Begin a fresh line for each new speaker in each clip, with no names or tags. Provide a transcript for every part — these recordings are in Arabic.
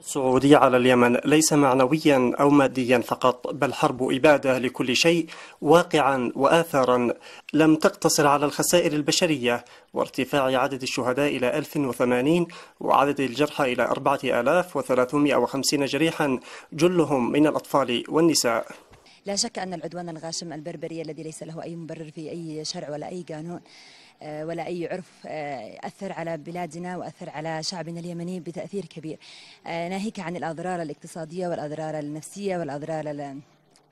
السعودية على اليمن ليس معنويا أو ماديا فقط بل حرب إبادة لكل شيء واقعا وآثارا لم تقتصر على الخسائر البشرية وارتفاع عدد الشهداء إلى 1080 وعدد الجرحى إلى 4350 جريحا جلهم من الأطفال والنساء
لا شك أن العدوان الغاشم البربري الذي ليس له أي مبرر في أي شرع ولا أي قانون آه، ولا أي عرف أثر آه، على بلادنا وأثر على شعبنا اليمني بتأثير كبير آه، ناهيك عن الأضرار الاقتصادية والأضرار النفسية والأضرار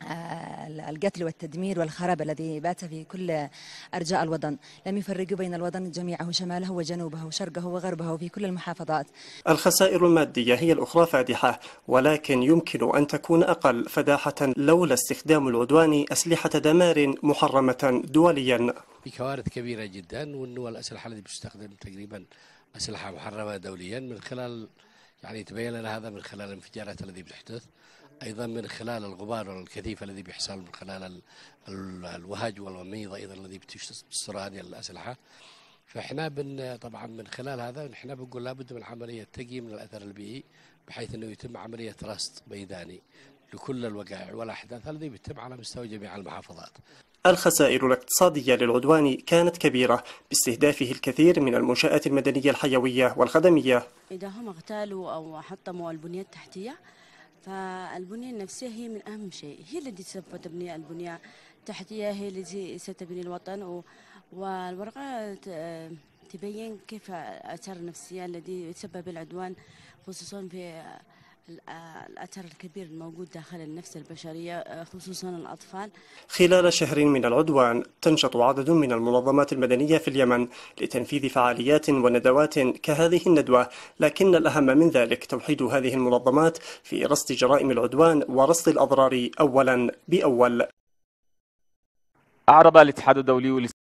آه، القتل والتدمير والخراب الذي بات في كل أرجاء الوطن لم يفرقوا بين الوطن جميعه شماله وجنوبه وشرقه وغربه في كل المحافظات
الخسائر المادية هي الأخرى فادحة ولكن يمكن أن تكون أقل فداحة لولا استخدام العدوان أسلحة دمار محرمة دوليا
في كوارث كبيرة جدا وأنه الأسلحة التي تستخدم تقريبا أسلحة محرمة دوليا من خلال يعني تبين لنا هذا من خلال الانفجارات التي بتحدث أيضا من خلال الغبار الكثيف الذي بيحصل من خلال الوهج والوميض أيضا الذي بتصدر هذه الأسلحة فإحنا بن طبعا من خلال هذا إحنا بنقول لابد من عملية تقي من الأثر البيئي بحيث أنه يتم عملية رصد ميداني لكل الوقائع والأحداث الذي بتتم على مستوى جميع المحافظات
الخسائر الاقتصادية للعدوان كانت كبيرة باستهدافه الكثير من المنشآت المدنية الحيوية والخدمية
إذا هم اغتالوا أو حطموا البنية التحتية فالبنية النفسية هي من أهم شيء هي التي سوف تبني البنية التحتية هي التي ستبني الوطن و... والورقة تبين كيف الآثار النفسية الذي تسبب العدوان خصوصا في آه، الأثر الكبير الموجود داخل النفس البشرية آه، خصوصا الأطفال
خلال شهر من العدوان تنشط عدد من المنظمات المدنية في اليمن لتنفيذ فعاليات وندوات كهذه الندوة لكن الأهم من ذلك توحيد هذه المنظمات في رصد جرائم العدوان ورصد الأضرار أولا بأول أعرب الاتحاد الدولي